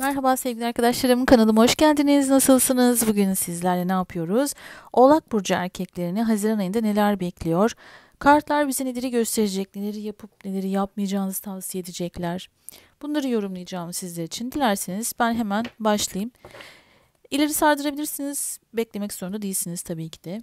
Merhaba sevgili arkadaşlarım kanalıma hoş geldiniz. Nasılsınız? Bugün sizlerle ne yapıyoruz? Oğlak Burcu erkeklerini Haziran ayında neler bekliyor? Kartlar bize neleri gösterecek, neleri yapıp neleri yapmayacağınızı tavsiye edecekler. Bunları yorumlayacağım sizler için. Dilerseniz ben hemen başlayayım. İleri sardırabilirsiniz. Beklemek zorunda değilsiniz tabii ki de.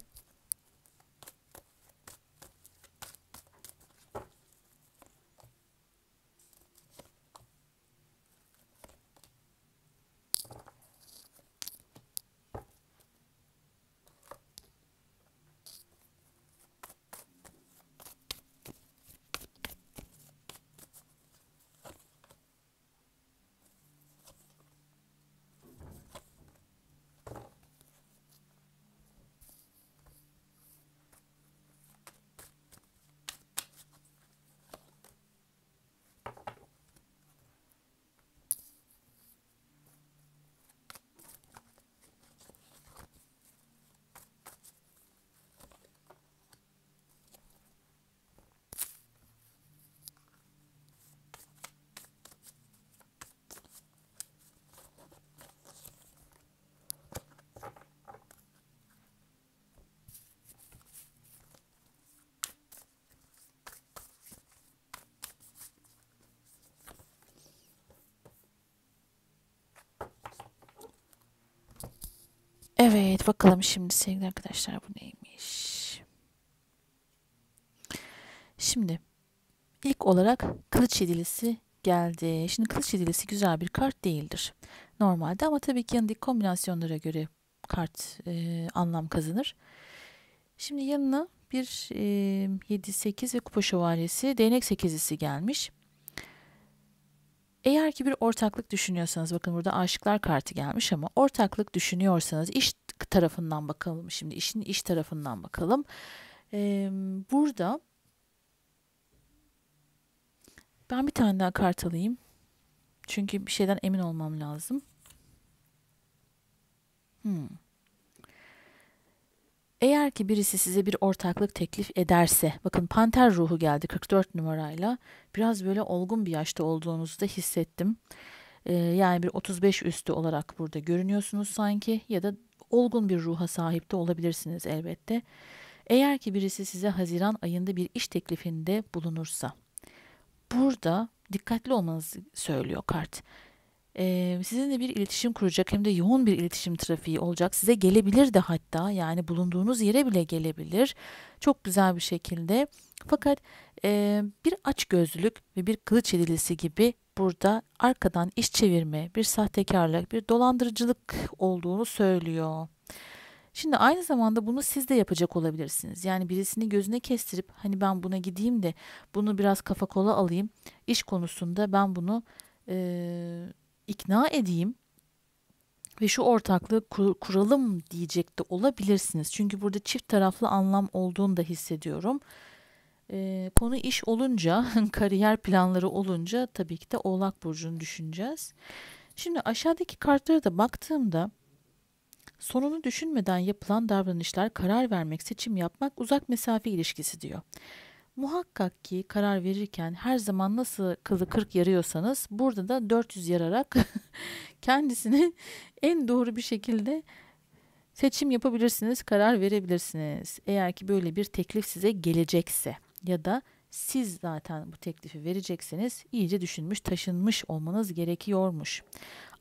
Evet bakalım şimdi sevgili arkadaşlar bu neymiş. Şimdi ilk olarak kılıç yedilisi geldi. Şimdi kılıç yedilisi güzel bir kart değildir normalde ama tabii ki yanındaki kombinasyonlara göre kart e, anlam kazanır. Şimdi yanına bir e, 7-8 ve kupa şövalyesi değnek sekizlisi gelmiş. Eğer ki bir ortaklık düşünüyorsanız bakın burada aşıklar kartı gelmiş ama ortaklık düşünüyorsanız iş tarafından bakalım şimdi işin iş tarafından bakalım. Ee, burada ben bir tane daha kart alayım. Çünkü bir şeyden emin olmam lazım. Hmm. Eğer ki birisi size bir ortaklık teklif ederse, bakın panter ruhu geldi 44 numarayla. Biraz böyle olgun bir yaşta olduğunuzu da hissettim. Ee, yani bir 35 üstü olarak burada görünüyorsunuz sanki ya da olgun bir ruha sahip de olabilirsiniz elbette. Eğer ki birisi size Haziran ayında bir iş teklifinde bulunursa, burada dikkatli olmanızı söylüyor kart sizinle bir iletişim kuracak hem de yoğun bir iletişim trafiği olacak. Size gelebilir de hatta yani bulunduğunuz yere bile gelebilir. Çok güzel bir şekilde. Fakat bir aç açgözlülük ve bir kılıç edilisi gibi burada arkadan iş çevirme, bir sahtekarlık, bir dolandırıcılık olduğunu söylüyor. Şimdi aynı zamanda bunu siz de yapacak olabilirsiniz. Yani birisini gözüne kestirip hani ben buna gideyim de bunu biraz kafa kola alayım. İş konusunda ben bunu ikna edeyim ve şu ortaklığı kuralım diyecek de olabilirsiniz. Çünkü burada çift taraflı anlam olduğunu da hissediyorum. Ee, konu iş olunca, kariyer planları olunca tabii ki de Oğlak Burcu'nu düşüneceğiz. Şimdi aşağıdaki kartlara da baktığımda sonunu düşünmeden yapılan davranışlar, karar vermek, seçim yapmak uzak mesafe ilişkisi diyor. Muhakkak ki karar verirken her zaman nasıl kılı kırk yarıyorsanız burada da 400 yararak kendisini en doğru bir şekilde seçim yapabilirsiniz, karar verebilirsiniz. Eğer ki böyle bir teklif size gelecekse ya da siz zaten bu teklifi verecekseniz iyice düşünmüş taşınmış olmanız gerekiyormuş.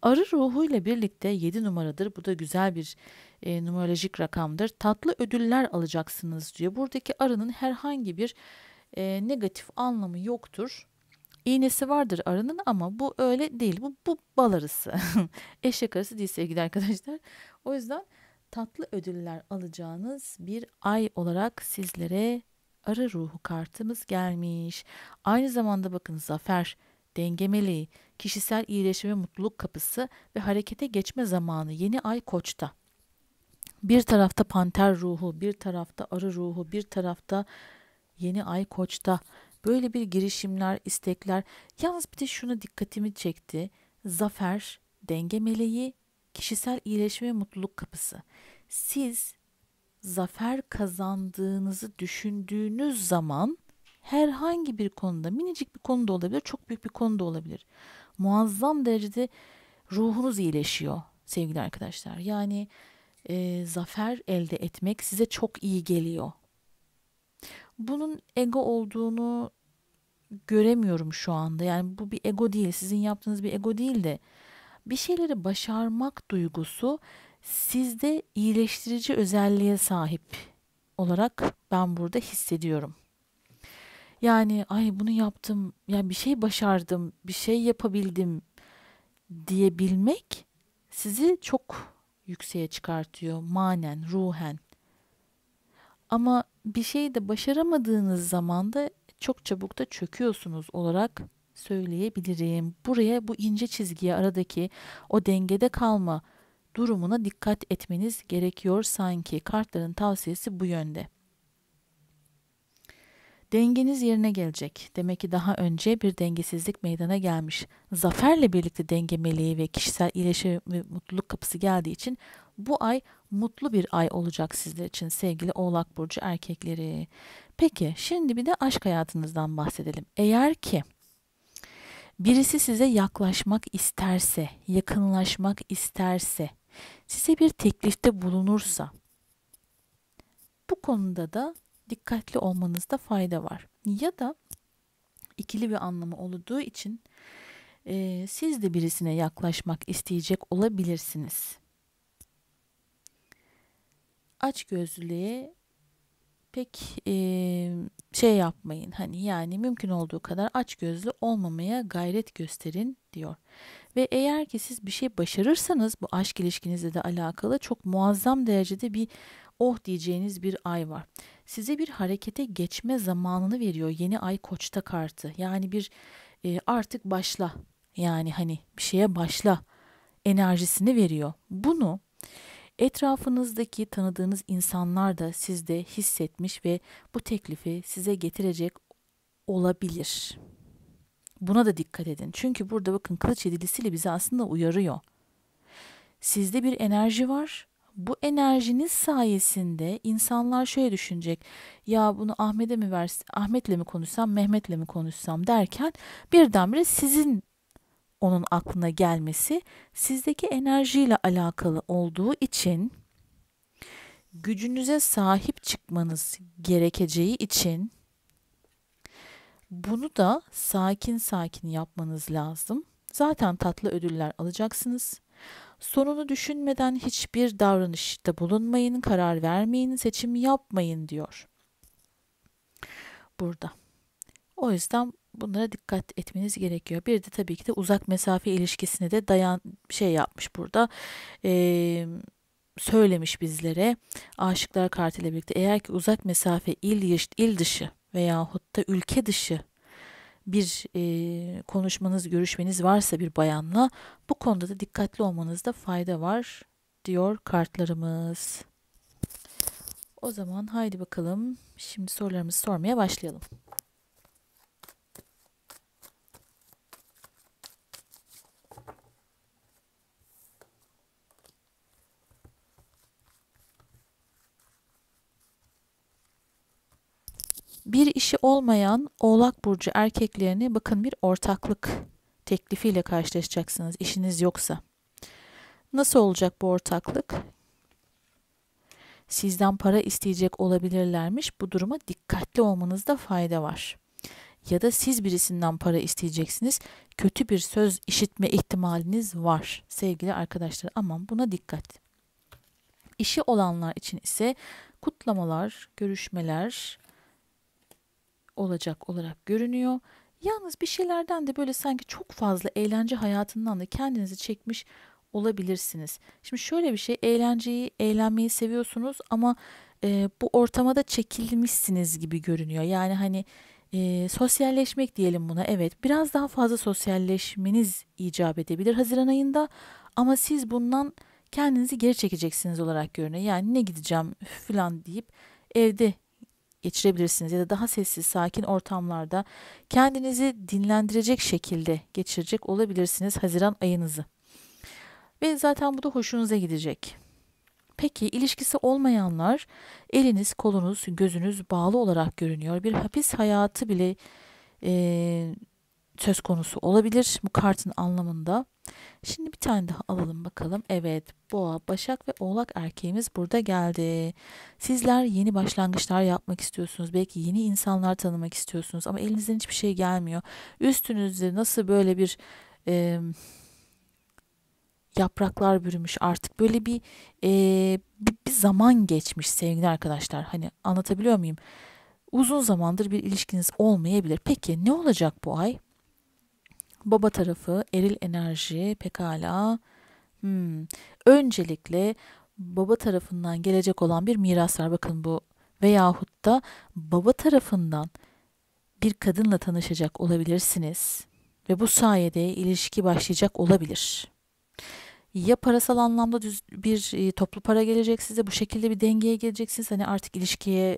Arı ruhuyla birlikte 7 numaradır. Bu da güzel bir e, numerolojik rakamdır. Tatlı ödüller alacaksınız diyor. Buradaki arının herhangi bir e, negatif anlamı yoktur. İğnesi vardır arının ama bu öyle değil. Bu, bu bal arısı. Eşek arısı değil sevgili arkadaşlar. O yüzden tatlı ödüller alacağınız bir ay olarak sizlere ara ruhu kartımız gelmiş. Aynı zamanda bakın zafer, denge meleği, kişisel iyileşme mutluluk kapısı ve harekete geçme zamanı yeni ay koçta. Bir tarafta panter ruhu, bir tarafta arı ruhu, bir tarafta yeni ay koçta. Böyle bir girişimler, istekler. Yalnız bir de şuna dikkatimi çekti. Zafer, denge meleği, kişisel iyileşme ve mutluluk kapısı. Siz zafer kazandığınızı düşündüğünüz zaman herhangi bir konuda minicik bir konuda olabilir, çok büyük bir konuda olabilir. Muazzam derecede ruhunuz iyileşiyor sevgili arkadaşlar. Yani e, zafer elde etmek size çok iyi geliyor. Bunun ego olduğunu göremiyorum şu anda. Yani bu bir ego değil. Sizin yaptığınız bir ego değil de bir şeyleri başarmak duygusu sizde iyileştirici özelliğe sahip olarak ben burada hissediyorum. Yani ay bunu yaptım, ya yani bir şey başardım, bir şey yapabildim diyebilmek sizi çok yükseğe çıkartıyor manen, ruhen. Ama bir şeyi de başaramadığınız zaman da çok çabuk da çöküyorsunuz olarak söyleyebilirim. Buraya bu ince çizgiye aradaki o dengede kalma durumuna dikkat etmeniz gerekiyor sanki. Kartların tavsiyesi bu yönde. Dengeniz yerine gelecek. Demek ki daha önce bir dengesizlik meydana gelmiş. Zaferle birlikte denge meleği ve kişisel iyileşme ve mutluluk kapısı geldiği için bu ay mutlu bir ay olacak sizler için sevgili Oğlak Burcu erkekleri. Peki şimdi bir de aşk hayatınızdan bahsedelim. Eğer ki birisi size yaklaşmak isterse, yakınlaşmak isterse, size bir teklifte bulunursa bu konuda da dikkatli olmanızda fayda var. Ya da ikili bir anlamı olduğu için e, siz de birisine yaklaşmak isteyecek olabilirsiniz. Aç Açgözlülüğe pek e, şey yapmayın hani yani mümkün olduğu kadar aç gözlü olmamaya gayret gösterin diyor. Ve eğer ki siz bir şey başarırsanız bu aşk ilişkinizle de alakalı çok muazzam derecede bir oh diyeceğiniz bir ay var. Size bir harekete geçme zamanını veriyor yeni ay koçta kartı. Yani bir e, artık başla yani hani bir şeye başla enerjisini veriyor. Bunu Etrafınızdaki tanıdığınız insanlar da sizde hissetmiş ve bu teklifi size getirecek olabilir. Buna da dikkat edin. Çünkü burada bakın kılıç yedilisiyle bizi aslında uyarıyor. Sizde bir enerji var. Bu enerjiniz sayesinde insanlar şöyle düşünecek. Ya bunu Ahmet'e mi versin, Ahmet'le mi konuşsam, Mehmet'le mi konuşsam derken birdenbire sizin onun aklına gelmesi sizdeki enerjiyle alakalı olduğu için gücünüze sahip çıkmanız gerekeceği için bunu da sakin sakin yapmanız lazım. Zaten tatlı ödüller alacaksınız. Sonunu düşünmeden hiçbir davranışta bulunmayın, karar vermeyin, seçim yapmayın diyor. Burada. O yüzden Bunlara dikkat etmeniz gerekiyor. Bir de tabii ki de uzak mesafe ilişkisine de dayan şey yapmış burada. Eee söylemiş bizlere Aşıklar Kartı ile birlikte eğer ki uzak mesafe il, il dışı veyahut da ülke dışı bir e, konuşmanız, görüşmeniz varsa bir bayanla bu konuda da dikkatli olmanızda fayda var diyor kartlarımız. O zaman haydi bakalım şimdi sorularımızı sormaya başlayalım. bir işi olmayan Oğlak Burcu erkeklerini bakın bir ortaklık teklifiyle karşılaşacaksınız işiniz yoksa. Nasıl olacak bu ortaklık? Sizden para isteyecek olabilirlermiş. Bu duruma dikkatli olmanızda fayda var. Ya da siz birisinden para isteyeceksiniz. Kötü bir söz işitme ihtimaliniz var sevgili arkadaşlar. Aman buna dikkat. İşi olanlar için ise kutlamalar, görüşmeler, olacak olarak görünüyor. Yalnız bir şeylerden de böyle sanki çok fazla eğlence hayatından da kendinizi çekmiş olabilirsiniz. Şimdi şöyle bir şey eğlenceyi, eğlenmeyi seviyorsunuz ama e, bu ortama da çekilmişsiniz gibi görünüyor. Yani hani e, sosyalleşmek diyelim buna evet biraz daha fazla sosyalleşmeniz icap edebilir Haziran ayında ama siz bundan kendinizi geri çekeceksiniz olarak görünüyor. Yani ne gideceğim falan deyip evde geçirebilirsiniz ya da daha sessiz sakin ortamlarda kendinizi dinlendirecek şekilde geçirecek olabilirsiniz Haziran ayınızı. Ve zaten bu da hoşunuza gidecek. Peki ilişkisi olmayanlar eliniz, kolunuz, gözünüz bağlı olarak görünüyor. Bir hapis hayatı bile e, söz konusu olabilir bu kartın anlamında. Şimdi bir tane daha alalım bakalım. Evet boğa, başak ve oğlak erkeğimiz burada geldi. Sizler yeni başlangıçlar yapmak istiyorsunuz. Belki yeni insanlar tanımak istiyorsunuz ama elinizden hiçbir şey gelmiyor. Üstünüzde nasıl böyle bir e, yapraklar bürümüş artık böyle bir, e, bir, bir zaman geçmiş sevgili arkadaşlar. Hani anlatabiliyor muyum? Uzun zamandır bir ilişkiniz olmayabilir. Peki ne olacak bu ay? Baba tarafı eril enerji pekala. Hmm. Öncelikle baba tarafından gelecek olan bir miras var. Bakın bu veyahut da baba tarafından bir kadınla tanışacak olabilirsiniz ve bu sayede ilişki başlayacak olabilir. Ya parasal anlamda düz bir e, toplu para gelecek size bu şekilde bir dengeye geleceksiniz. Hani artık ilişkiye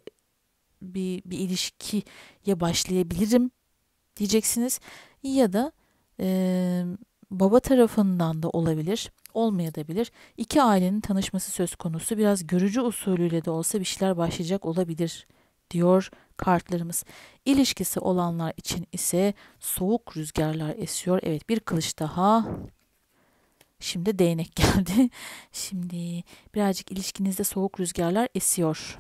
bir, bir ilişkiye başlayabilirim diyeceksiniz ya da e, baba tarafından da olabilir, olmayabilir. İki ailenin tanışması söz konusu. Biraz görücü usulüyle de olsa bir şeyler başlayacak olabilir diyor kartlarımız. İlişkisi olanlar için ise soğuk rüzgarlar esiyor. Evet bir kılıç daha. Şimdi değnek geldi. Şimdi birazcık ilişkinizde soğuk rüzgarlar esiyor.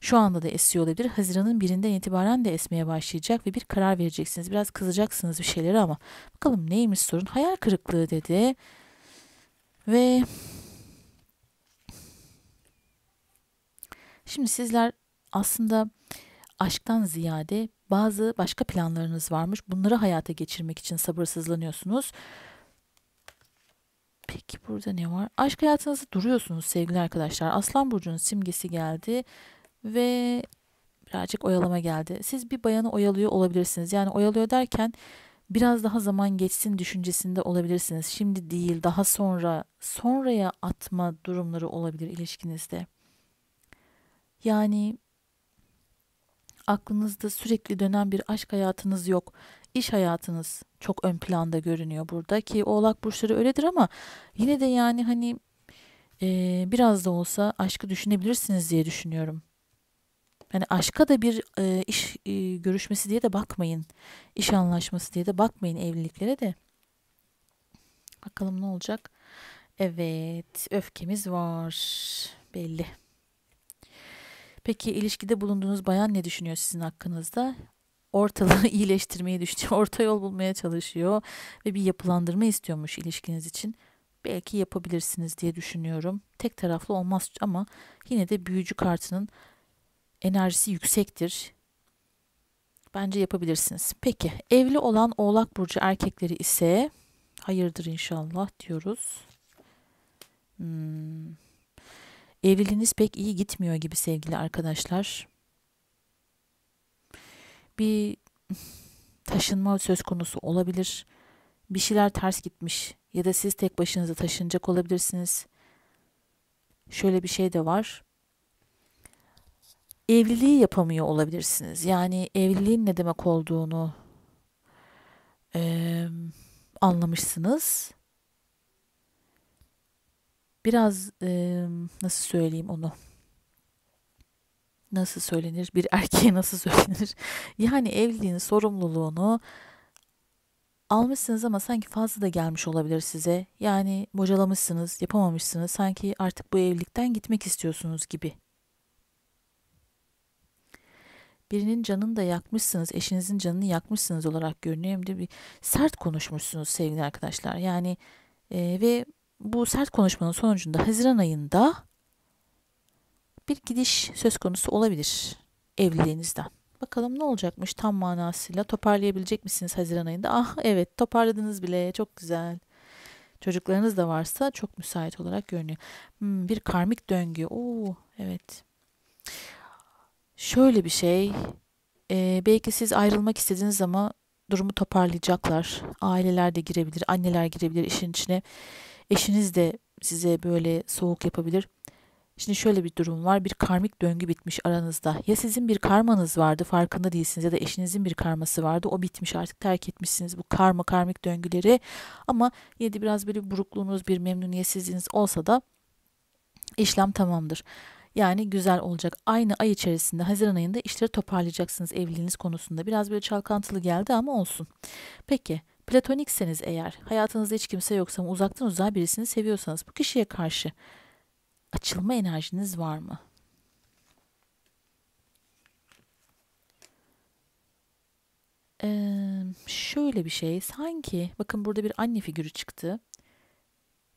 Şu anda da esiyor olabilir. Haziran'ın birinden itibaren de esmeye başlayacak ve bir karar vereceksiniz. Biraz kızacaksınız bir şeyleri ama bakalım neymiş sorun. Hayal kırıklığı dedi. Ve şimdi sizler aslında aşktan ziyade bazı başka planlarınız varmış. Bunları hayata geçirmek için sabırsızlanıyorsunuz. Peki burada ne var? Aşk hayatınızda duruyorsunuz sevgili arkadaşlar. Aslan burcunun simgesi geldi ve birazcık oyalama geldi. Siz bir bayanı oyalıyor olabilirsiniz. Yani oyalıyor derken biraz daha zaman geçsin düşüncesinde olabilirsiniz. Şimdi değil, daha sonra, sonraya atma durumları olabilir ilişkinizde. Yani aklınızda sürekli dönen bir aşk hayatınız yok. İş hayatınız çok ön planda görünüyor burada ki oğlak burçları öyledir ama yine de yani hani e, biraz da olsa aşkı düşünebilirsiniz diye düşünüyorum. Yani aşka da bir e, iş e, görüşmesi diye de bakmayın. İş anlaşması diye de bakmayın evliliklere de. Bakalım ne olacak? Evet, öfkemiz var. Belli. Peki ilişkide bulunduğunuz bayan ne düşünüyor sizin hakkınızda? Ortalığı iyileştirmeyi düşünüyor, orta yol bulmaya çalışıyor ve bir yapılandırma istiyormuş ilişkiniz için. Belki yapabilirsiniz diye düşünüyorum. Tek taraflı olmaz ama yine de büyücü kartının enerjisi yüksektir. Bence yapabilirsiniz. Peki evli olan oğlak burcu erkekleri ise hayırdır inşallah diyoruz. Hmm. Evliliğiniz pek iyi gitmiyor gibi sevgili arkadaşlar. Bir taşınma söz konusu olabilir. Bir şeyler ters gitmiş ya da siz tek başınıza taşınacak olabilirsiniz. Şöyle bir şey de var evliliği yapamıyor olabilirsiniz. Yani evliliğin ne demek olduğunu e, anlamışsınız. Biraz e, nasıl söyleyeyim onu? Nasıl söylenir? Bir erkeğe nasıl söylenir? Yani evliliğin sorumluluğunu almışsınız ama sanki fazla da gelmiş olabilir size. Yani bocalamışsınız, yapamamışsınız. Sanki artık bu evlilikten gitmek istiyorsunuz gibi birinin canını da yakmışsınız, eşinizin canını yakmışsınız olarak görünüyor. Hem de bir sert konuşmuşsunuz sevgili arkadaşlar. Yani e, ve bu sert konuşmanın sonucunda Haziran ayında bir gidiş söz konusu olabilir evliliğinizden. Bakalım ne olacakmış tam manasıyla toparlayabilecek misiniz Haziran ayında? Ah evet toparladınız bile çok güzel. Çocuklarınız da varsa çok müsait olarak görünüyor. Hmm, bir karmik döngü. Oo evet. Şöyle bir şey, e, belki siz ayrılmak istediğiniz ama durumu toparlayacaklar. Aileler de girebilir, anneler girebilir işin içine. Eşiniz de size böyle soğuk yapabilir. Şimdi şöyle bir durum var. Bir karmik döngü bitmiş aranızda. Ya sizin bir karmanız vardı farkında değilsiniz ya da eşinizin bir karması vardı. O bitmiş artık terk etmişsiniz bu karma karmik döngüleri. Ama yine de biraz böyle bir burukluğunuz bir memnuniyetsizliğiniz olsa da işlem tamamdır. Yani güzel olacak. Aynı ay içerisinde Haziran ayında işleri toparlayacaksınız evliliğiniz konusunda. Biraz böyle çalkantılı geldi ama olsun. Peki platonikseniz eğer, hayatınızda hiç kimse yoksa ama uzaktan uzay birisini seviyorsanız bu kişiye karşı açılma enerjiniz var mı? Ee, şöyle bir şey sanki bakın burada bir anne figürü çıktı.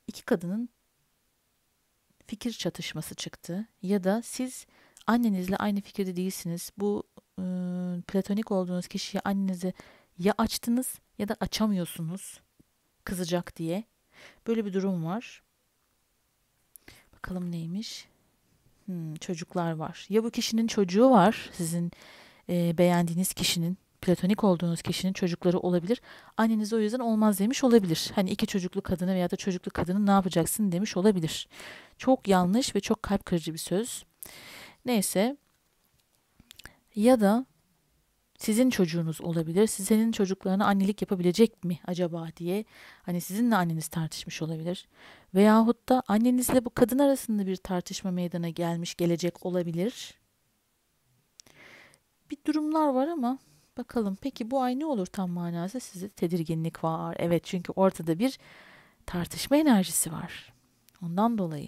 İki kadının fikir çatışması çıktı ya da siz annenizle aynı fikirde değilsiniz. Bu e, platonik olduğunuz kişiyi annenizi ya açtınız ya da açamıyorsunuz kızacak diye. Böyle bir durum var. Bakalım neymiş? Hmm, çocuklar var. Ya bu kişinin çocuğu var sizin e, beğendiğiniz kişinin platonik olduğunuz kişinin çocukları olabilir. Anneniz o yüzden olmaz demiş olabilir. Hani iki çocuklu kadını veya da çocuklu kadını ne yapacaksın demiş olabilir. Çok yanlış ve çok kalp kırıcı bir söz. Neyse ya da sizin çocuğunuz olabilir. Sizin çocuklarına annelik yapabilecek mi acaba diye hani sizinle anneniz tartışmış olabilir. Veyahut da annenizle bu kadın arasında bir tartışma meydana gelmiş gelecek olabilir. Bir durumlar var ama Bakalım peki bu ay ne olur tam manası size tedirginlik var. Evet çünkü ortada bir tartışma enerjisi var. Ondan dolayı.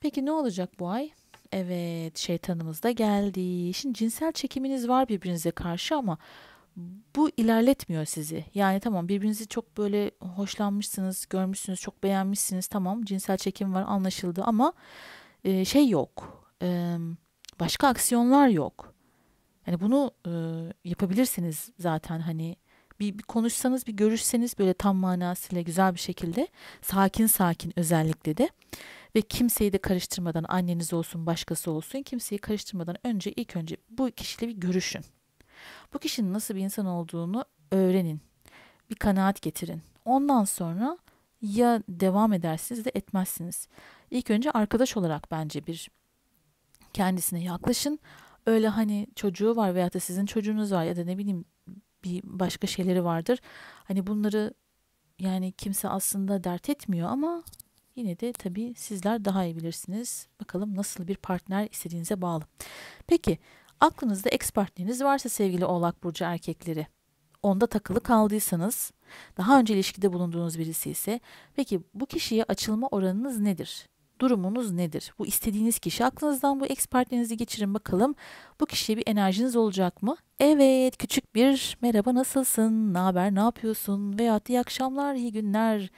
Peki ne olacak bu ay? Evet şeytanımız da geldi. Şimdi cinsel çekiminiz var birbirinize karşı ama bu ilerletmiyor sizi. Yani tamam birbirinizi çok böyle hoşlanmışsınız, görmüşsünüz, çok beğenmişsiniz. Tamam cinsel çekim var anlaşıldı ama e, şey yok. E, başka aksiyonlar yok. Yani bunu e, yapabilirsiniz zaten hani bir, bir konuşsanız bir görüşseniz böyle tam manasıyla güzel bir şekilde sakin sakin özellikle de ve kimseyi de karıştırmadan anneniz olsun başkası olsun kimseyi karıştırmadan önce ilk önce bu kişiyle bir görüşün. Bu kişinin nasıl bir insan olduğunu öğrenin. Bir kanaat getirin. Ondan sonra ya devam edersiniz de etmezsiniz. İlk önce arkadaş olarak bence bir kendisine yaklaşın öyle hani çocuğu var veya da sizin çocuğunuz var ya da ne bileyim bir başka şeyleri vardır. Hani bunları yani kimse aslında dert etmiyor ama yine de tabii sizler daha iyi bilirsiniz. Bakalım nasıl bir partner istediğinize bağlı. Peki aklınızda ex partneriniz varsa sevgili Oğlak Burcu erkekleri onda takılı kaldıysanız, daha önce ilişkide bulunduğunuz birisi ise peki bu kişiye açılma oranınız nedir? durumunuz nedir? Bu istediğiniz kişi aklınızdan bu ex partnerinizi geçirin bakalım. Bu kişiye bir enerjiniz olacak mı? Evet küçük bir merhaba nasılsın, ne haber, ne yapıyorsun veya iyi akşamlar, iyi günler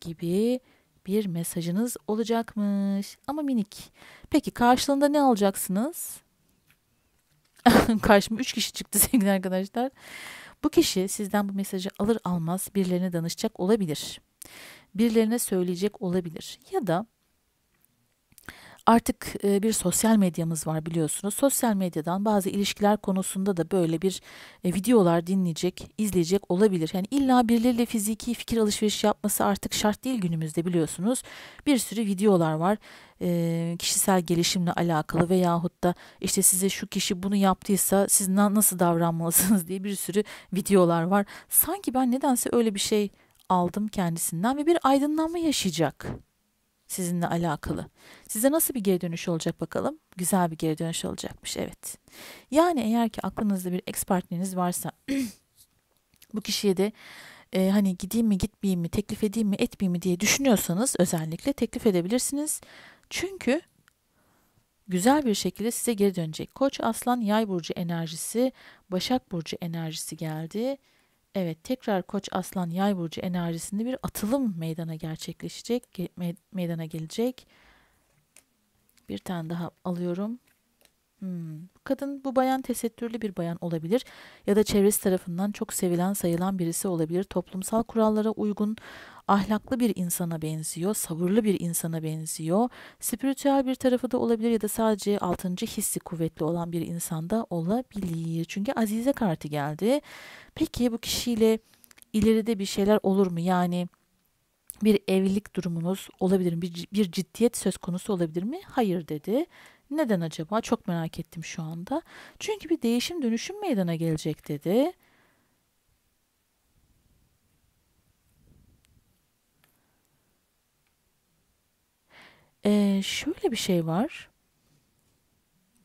gibi bir mesajınız olacakmış. Ama minik. Peki karşılığında ne alacaksınız? Karşıma 3 kişi çıktı sevgili arkadaşlar. Bu kişi sizden bu mesajı alır almaz birilerine danışacak olabilir. Birilerine söyleyecek olabilir. Ya da Artık e, bir sosyal medyamız var biliyorsunuz. Sosyal medyadan bazı ilişkiler konusunda da böyle bir e, videolar dinleyecek, izleyecek olabilir. Yani illa birileriyle fiziki fikir alışverişi yapması artık şart değil günümüzde biliyorsunuz. Bir sürü videolar var e, kişisel gelişimle alakalı veyahut da işte size şu kişi bunu yaptıysa siz nasıl davranmalısınız diye bir sürü videolar var. Sanki ben nedense öyle bir şey aldım kendisinden ve bir aydınlanma yaşayacak sizinle alakalı. Size nasıl bir geri dönüş olacak bakalım? Güzel bir geri dönüş olacakmış evet. Yani eğer ki aklınızda bir ex partneriniz varsa bu kişiye de e, hani gideyim mi gitmeyeyim mi teklif edeyim mi etmeyeyim mi diye düşünüyorsanız özellikle teklif edebilirsiniz. Çünkü güzel bir şekilde size geri dönecek. Koç aslan yay burcu enerjisi, başak burcu enerjisi geldi. Evet tekrar Koç Aslan Yay burcu enerjisinde bir atılım meydana gerçekleşecek, me meydana gelecek. Bir tane daha alıyorum. Hmm. kadın, bu bayan tesettürlü bir bayan olabilir ya da çevresi tarafından çok sevilen sayılan birisi olabilir. Toplumsal kurallara uygun, ahlaklı bir insana benziyor, sabırlı bir insana benziyor. Spiritüel bir tarafı da olabilir ya da sadece altıncı hissi kuvvetli olan bir insanda olabilir. Çünkü Azize kartı geldi. Peki bu kişiyle ileride bir şeyler olur mu? Yani bir evlilik durumunuz olabilir mi? Bir, bir ciddiyet söz konusu olabilir mi? Hayır dedi. Neden acaba? Çok merak ettim şu anda. Çünkü bir değişim dönüşüm meydana gelecek dedi. Ee, şöyle bir şey var.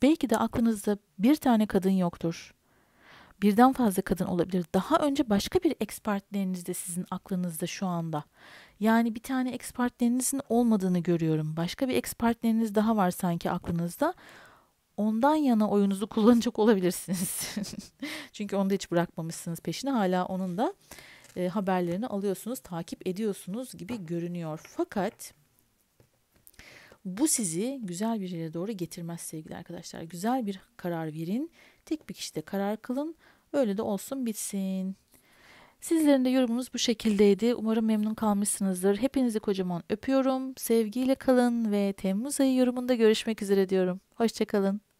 Belki de aklınızda bir tane kadın yoktur birden fazla kadın olabilir. Daha önce başka bir ex partneriniz de sizin aklınızda şu anda. Yani bir tane ex partnerinizin olmadığını görüyorum. Başka bir ex partneriniz daha var sanki aklınızda. Ondan yana oyunuzu kullanacak olabilirsiniz. Çünkü onu da hiç bırakmamışsınız peşine. Hala onun da e, haberlerini alıyorsunuz, takip ediyorsunuz gibi görünüyor. Fakat bu sizi güzel bir yere doğru getirmez sevgili arkadaşlar. Güzel bir karar verin. Tek bir kişide karar kılın Öyle de olsun bitsin. Sizlerin de yorumunuz bu şekildeydi. Umarım memnun kalmışsınızdır. Hepinizi kocaman öpüyorum. Sevgiyle kalın ve Temmuz ayı yorumunda görüşmek üzere diyorum. Hoşçakalın.